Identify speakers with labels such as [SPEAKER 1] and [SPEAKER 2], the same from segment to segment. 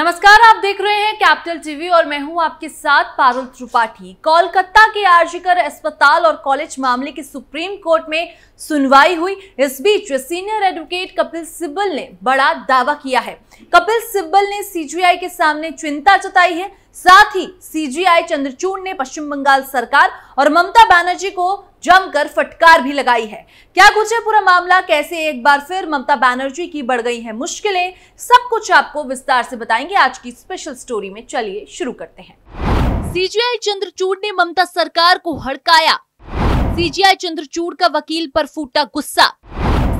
[SPEAKER 1] नमस्कार आप देख रहे हैं कैपिटल टीवी और मैं हूं आपके साथ पारुल त्रिपाठी कोलकाता के आर्जिकर अस्पताल और कॉलेज मामले की सुप्रीम कोर्ट में सुनवाई हुई इस बीच सीनियर एडवोकेट कपिल सिब्बल ने बड़ा दावा किया है कपिल सिब्बल ने सीजीआई के सामने चिंता जताई है साथ ही सीजीआई चंद्रचूड़ ने पश्चिम बंगाल सरकार और ममता बनर्जी को जमकर फटकार भी लगाई है क्या कुछ है पूरा मामला कैसे एक बार फिर ममता बैनर्जी की बढ़ गई है मुश्किलें सब कुछ आपको विस्तार से बताएंगे आज की स्पेशल स्टोरी में चलिए शुरू करते हैं सीजीआई चंद्रचूड ने ममता सरकार को हड़काया सीजीआई चंद्रचूड़ का वकील पर फूटा गुस्सा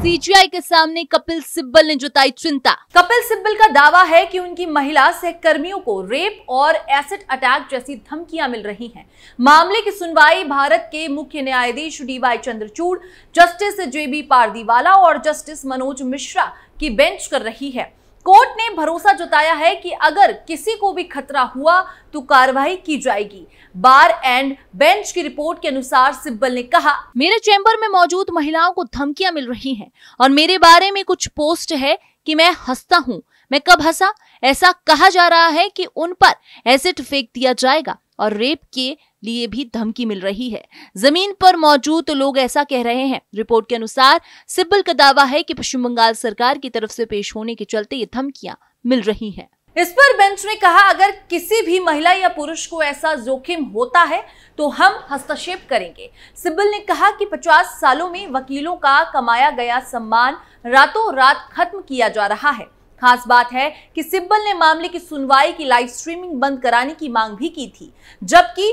[SPEAKER 1] सीजीआई के सामने कपिल सिब्बल ने जताई चिंता कपिल सिब्बल का दावा है कि उनकी महिला सहकर्मियों को रेप और एसिड अटैक जैसी धमकियां मिल रही हैं। मामले की सुनवाई भारत के मुख्य न्यायाधीश D Y Chandrachud justice J B Pardiwala और जस्टिस मनोज मिश्रा की बेंच कर रही है कोर्ट ने भरोसा जताया है कि अगर किसी को भी खतरा हुआ तो कार्रवाई की जाएगी बार एंड बेंच की रिपोर्ट के अनुसार सिब्बल ने कहा मेरे चैम्बर में मौजूद महिलाओं को धमकियां मिल रही हैं और मेरे बारे में कुछ पोस्ट है कि मैं हंसता हूँ मैं कब हंसा ऐसा कहा जा रहा है कि उन पर एसिड फेंक दिया जाएगा और रेप के लिए भी धमकी मिल रही है जमीन पर मौजूद तो लोग ऐसा कह रहे हैं रिपोर्ट के अनुसार सिब्बल का दावा है कि पश्चिम बंगाल सरकार की तरफ से पेश होने के चलते ये धमकियां मिल रही हैं। इस पर बेंच ने कहा अगर किसी भी महिला या पुरुष को ऐसा जोखिम होता है तो हम हस्तक्षेप करेंगे सिब्बल ने कहा कि 50 सालों में वकीलों का कमाया गया सम्मान रातों रात खत्म किया जा रहा है खास बात है कि सिब्बल ने मामले की सुनवाई की लाइव स्ट्रीमिंग बंद कराने की मांग भी की थी जबकि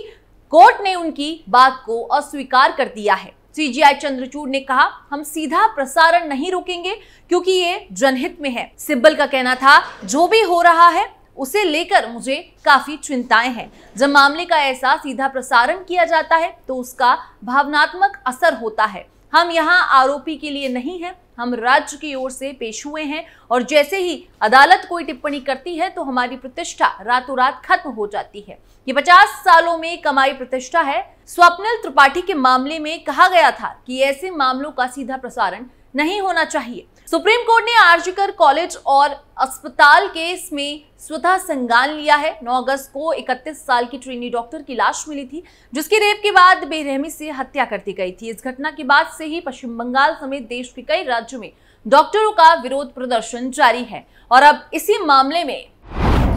[SPEAKER 1] कोर्ट ने उनकी बात को अस्वीकार कर दिया है सीजीआई चंद्रचूड़ ने कहा हम सीधा प्रसारण नहीं रोकेंगे क्योंकि ये जनहित में है सिब्बल का कहना था जो भी हो रहा है उसे लेकर मुझे काफी चिंताएं हैं जब मामले का ऐसा सीधा प्रसारण किया जाता है तो उसका भावनात्मक असर होता है हम यहाँ आरोपी के लिए नहीं है हम राज्य की ओर से पेश हुए हैं और जैसे ही अदालत कोई टिप्पणी करती है तो हमारी प्रतिष्ठा रातों रात खत्म हो जाती है ये पचास सालों में कमाई प्रतिष्ठा है स्वप्निल त्रिपाठी के मामले में कहा गया था कि ऐसे मामलों का सीधा प्रसारण नहीं होना चाहिए सुप्रीम कोर्ट ने आरजीकर कॉलेज और अस्पताल केस में स्वतः संज्ञान लिया है 9 अगस्त को 31 साल की ट्रेनी डॉक्टर की लाश मिली थी जिसकी रेप के बाद बेरहमी से हत्या कर दी गई थी इस घटना के बाद से ही पश्चिम बंगाल समेत देश के कई राज्यों में डॉक्टरों का विरोध प्रदर्शन जारी है और अब इसी मामले में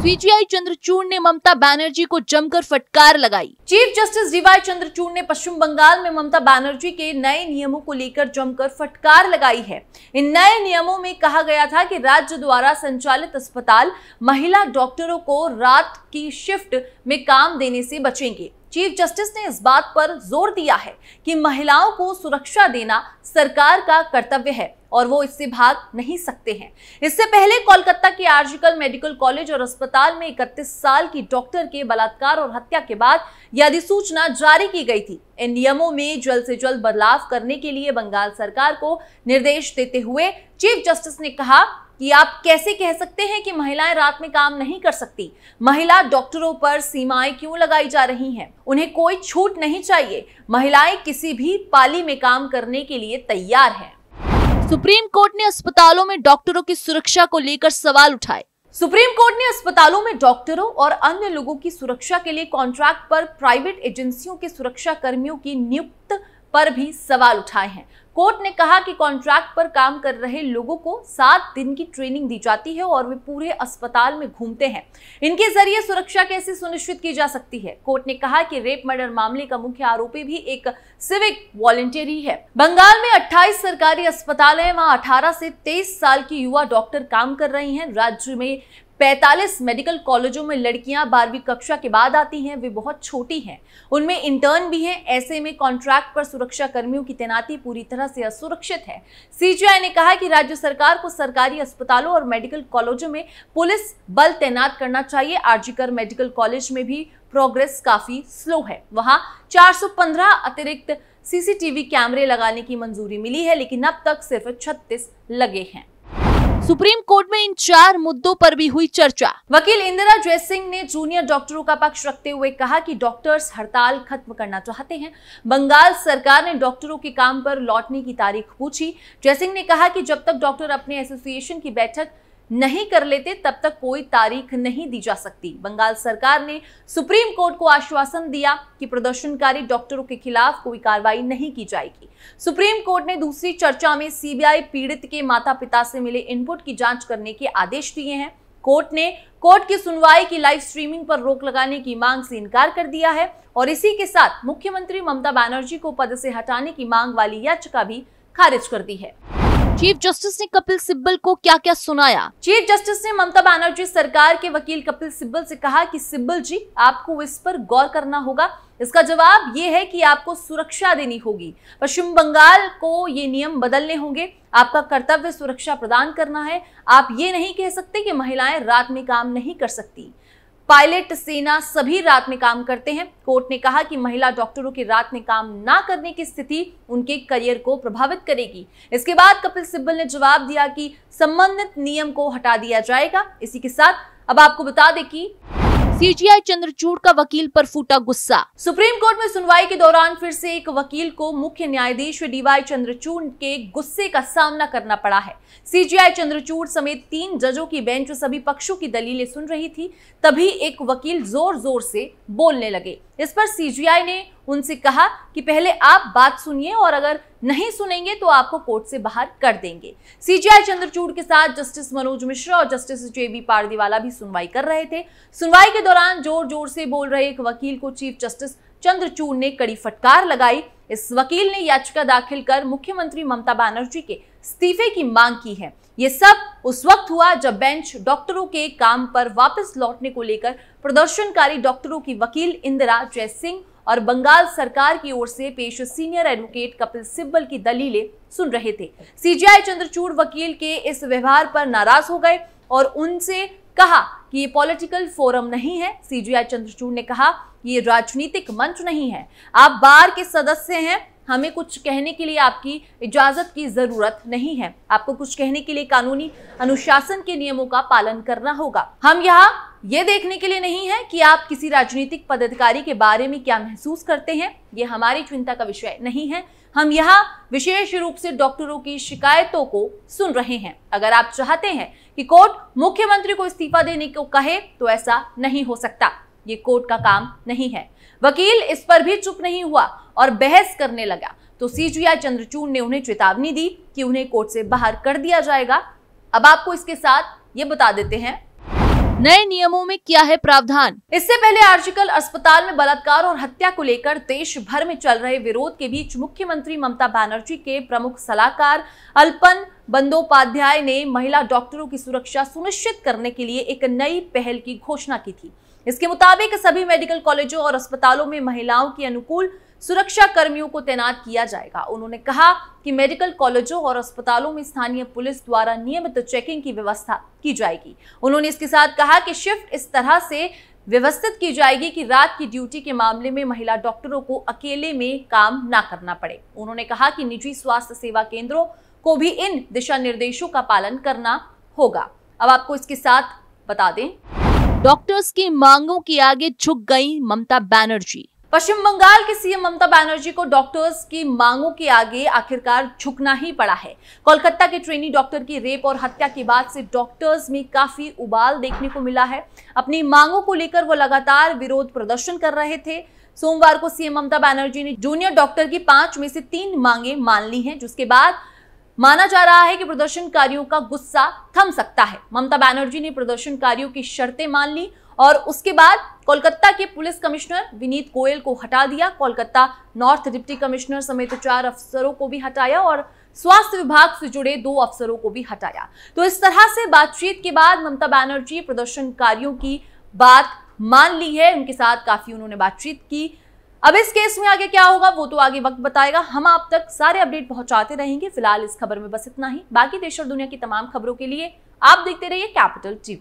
[SPEAKER 1] सीजीआई चंद्रचूड़ ने ममता बैनर्जी को जमकर फटकार लगाई चीफ जस्टिस डीवाई चंद्रचूड़ ने पश्चिम बंगाल में ममता बनर्जी के नए नियमों को लेकर जमकर फटकार लगाई है इन नए नियमों में कहा गया था कि राज्य द्वारा संचालित अस्पताल महिला डॉक्टरों को रात की शिफ्ट में काम देने से बचेंगे चीफ जस्टिस ने इस बात पर जोर दिया है कि महिलाओं को सुरक्षा देना सरकार का कर्तव्य है और वो इससे भाग नहीं सकते हैं इससे पहले कोलकाता के आर्जिकल मेडिकल कॉलेज और अस्पताल में 31 साल की डॉक्टर के बलात्कार और हत्या के बाद यह अधिसूचना जारी की गई थी इन नियमों में जल्द से जल्द बदलाव करने के लिए बंगाल सरकार को निर्देश देते हुए चीफ जस्टिस ने कहा कि आप कैसे कह सकते हैं कि महिलाएं रात में काम नहीं कर सकती महिला डॉक्टरों पर सीमाएं क्यों लगाई जा रही हैं उन्हें कोई छूट नहीं चाहिए महिलाएं किसी भी पाली में काम करने के लिए तैयार हैं सुप्रीम कोर्ट ने अस्पतालों में डॉक्टरों की सुरक्षा को लेकर सवाल उठाए सुप्रीम कोर्ट ने अस्पतालों में डॉक्टरों और अन्य लोगों की सुरक्षा के लिए कॉन्ट्रैक्ट पर प्राइवेट एजेंसियों के सुरक्षा कर्मियों की नियुक्त पर भी सवाल उठाए हैं कोर्ट ने कहा कि कॉन्ट्रैक्ट पर काम कर रहे लोगों को सात दिन की ट्रेनिंग दी जाती है और वे पूरे अस्पताल में घूमते हैं इनके जरिए सुरक्षा कैसे सुनिश्चित की जा सकती है कोर्ट ने कहा कि रेप मर्डर मामले का मुख्य आरोपी भी एक सिविक वॉलेंटियर ही है बंगाल में 28 सरकारी अस्पताल है वहाँ अठारह से तेईस साल की युवा डॉक्टर काम कर रही है राज्य में 45 मेडिकल कॉलेजों में लड़कियां बारहवीं कक्षा के बाद आती हैं वे बहुत छोटी हैं उनमें इंटर्न भी हैं ऐसे में कॉन्ट्रैक्ट पर सुरक्षा कर्मियों की तैनाती पूरी तरह से असुरक्षित है सीजीआई ने कहा कि राज्य सरकार को सरकारी अस्पतालों और मेडिकल कॉलेजों में पुलिस बल तैनात करना चाहिए आरजीकर मेडिकल कॉलेज में भी प्रोग्रेस काफी स्लो है वहाँ चार अतिरिक्त सीसीटीवी कैमरे लगाने की मंजूरी मिली है लेकिन अब तक सिर्फ छत्तीस लगे हैं सुप्रीम कोर्ट में इन चार मुद्दों पर भी हुई चर्चा वकील इंदिरा जयसिंह ने जूनियर डॉक्टरों का पक्ष रखते हुए कहा कि डॉक्टर्स हड़ताल खत्म करना चाहते हैं बंगाल सरकार ने डॉक्टरों के काम पर लौटने की तारीख पूछी जयसिंह ने कहा कि जब तक डॉक्टर अपने एसोसिएशन की बैठक नहीं कर लेते तब तक कोई तारीख नहीं दी जा सकती बंगाल सरकार ने सुप्रीम कोर्ट को आश्वासन दिया कि प्रदर्शनकारी डॉक्टरों के खिलाफ कोई कार्रवाई नहीं की जाएगी सुप्रीम कोर्ट ने दूसरी चर्चा में सीबीआई पीड़ित के माता पिता से मिले इनपुट की जांच करने के आदेश दिए हैं कोर्ट ने कोर्ट की सुनवाई की लाइव स्ट्रीमिंग पर रोक लगाने की मांग से इनकार कर दिया है और इसी के साथ मुख्यमंत्री ममता बनर्जी को पद से हटाने की मांग वाली याचिका भी खारिज कर दी है चीफ जस्टिस ने कपिल सिब्बल को क्या क्या सुनाया चीफ जस्टिस ने ममता बनर्जी सरकार के वकील कपिल सिब्बल से कहा कि सिब्बल जी आपको इस पर गौर करना होगा इसका जवाब ये है कि आपको सुरक्षा देनी होगी पश्चिम बंगाल को ये नियम बदलने होंगे आपका कर्तव्य सुरक्षा प्रदान करना है आप ये नहीं कह सकते कि महिलाएं रात में काम नहीं कर सकती पायलट सेना सभी रात में काम करते हैं कोर्ट ने कहा कि महिला डॉक्टरों की रात में काम ना करने की स्थिति उनके करियर को प्रभावित करेगी इसके बाद कपिल सिब्बल ने जवाब दिया कि संबंधित नियम को हटा दिया जाएगा इसी के साथ अब आपको बता दें कि सीजीआई चंद्रचूड़ का वकील पर फूटा गुस्सा सुप्रीम कोर्ट में सुनवाई के दौरान फिर से एक वकील को मुख्य न्यायाधीश डीवाई चंद्रचूड़ के गुस्से का सामना करना पड़ा है सीजीआई चंद्रचूड़ समेत तीन जजों की बेंच सभी पक्षों की दलीलें सुन रही थी तभी एक वकील जोर जोर से बोलने लगे इस पर सीजीआई ने उनसे कहा कि पहले आप बात सुनिए और अगर नहीं सुनेंगे तो आपको कोर्ट से बाहर कर देंगे सीजीआई चंद्रचूड़ के साथ जस्टिस मनोज मिश्रा और जस्टिस जे बी पारदीवाला भी सुनवाई कर रहे थे सुनवाई के दौरान जोर जोर से बोल रहे एक वकील को चीफ जस्टिस चंद्रचूड़ ने कड़ी फटकार लगाई इस वकील ने याचिका दाखिल कर मुख्यमंत्री ममता बनर्जी के इस्तीफे की मांग की है ये सब उस वक्त हुआ जब बेंच डॉक्टरों के काम पर वापस लौटने को लेकर प्रदर्शनकारी डॉक्टरों की वकील इंदिरा जय सिंह और बंगाल सरकार की ओर से पेश सीनियर एडवोकेट कपिल सिब्बल की दलीलें सुन रहे थे सीजीआई चंद्रचूड़ वकील के इस व्यवहार पर नाराज हो गए और उनसे कहा कि ये पॉलिटिकल फोरम नहीं है सीजीआई चंद्रचूड़ ने कहा ये राजनीतिक मंच नहीं है आप बार के सदस्य हैं हमें कुछ कहने के लिए आपकी इजाज़त की ज़रूरत नहीं है आपको कुछ कहने के लिए कानूनी अनुशासन के नियमों का पालन करना होगा हम यहाँ ये देखने के लिए नहीं है कि आप किसी राजनीतिक पदाधिकारी के बारे में क्या महसूस करते हैं ये हमारी चिंता का विषय नहीं है हम यहाँ विशेष रूप से डॉक्टरों की शिकायतों को सुन रहे हैं अगर आप चाहते हैं कि कोर्ट मुख्यमंत्री को इस्तीफा देने को कहे तो ऐसा नहीं हो सकता ये कोर्ट का काम नहीं है वकील इस पर भी चुप नहीं हुआ और बहस करने लगा तो सीजीआई चंद्रचूड़ ने उन्हें चेतावनी दी कि उन्हें कोर्ट से बाहर कर दिया जाएगा अब आपको इसके साथ ये बता देते हैं नए नियमों में क्या है प्रावधान इससे पहले आर्जिकल अस्पताल में बलात्कार और हत्या को लेकर देश भर में चल रहे विरोध के बीच मुख्यमंत्री ममता बनर्जी के प्रमुख सलाहकार अल्पन बंदोपाध्याय ने महिला डॉक्टरों की सुरक्षा सुनिश्चित करने के लिए एक नई पहल की घोषणा की थी इसके मुताबिक सभी मेडिकल कॉलेजों और अस्पतालों में महिलाओं के अनुकूल सुरक्षा कर्मियों को तैनात किया जाएगा उन्होंने कहा कि मेडिकल कॉलेजों और अस्पतालों में स्थानीय पुलिस द्वारा नियमित चेकिंग की व्यवस्था की जाएगी उन्होंने इसके साथ कहा कि शिफ्ट इस तरह से व्यवस्थित की जाएगी कि रात की ड्यूटी के मामले में महिला डॉक्टरों को अकेले में काम ना करना पड़े उन्होंने कहा कि निजी स्वास्थ्य सेवा केंद्रों को भी इन दिशा निर्देशों का पालन करना होगा अब आपको इसके साथ बता दें डॉक्टर्स की मांगों के आगे झुक गई ममता बैनर्जी पश्चिम बंगाल के सीएम ममता बनर्जी को डॉक्टर्स की मांगों के आगे आखिरकार झुकना ही पड़ा है कोलकाता के ट्रेनी डॉक्टर की रेप और हत्या के बाद से डॉक्टर्स में काफी उबाल देखने को मिला है अपनी मांगों को लेकर वो लगातार विरोध प्रदर्शन कर रहे थे सोमवार को सीएम ममता बनर्जी ने जूनियर डॉक्टर की पांच में से तीन मांगे मान ली हैं जिसके बाद माना जा रहा है कि प्रदर्शनकारियों का गुस्सा थम सकता है ममता बनर्जी ने प्रदर्शनकारियों की शर्तें मान ली और उसके बाद कोलकाता के पुलिस कमिश्नर विनीत गोयल को हटा दिया कोलकाता नॉर्थ डिप्टी कमिश्नर समेत चार अफसरों को भी हटाया और स्वास्थ्य विभाग से जुड़े दो अफसरों को भी हटाया तो इस तरह से बातचीत के बाद ममता बनर्जी प्रदर्शनकारियों की बात मान ली है उनके साथ काफी उन्होंने बातचीत की अब इस केस में आगे क्या होगा वो तो आगे वक्त बताएगा हम आप तक सारे अपडेट पहुंचाते रहेंगे फिलहाल इस खबर में बस इतना ही बाकी देश और दुनिया की तमाम खबरों के लिए आप देखते रहिए कैपिटल टीवी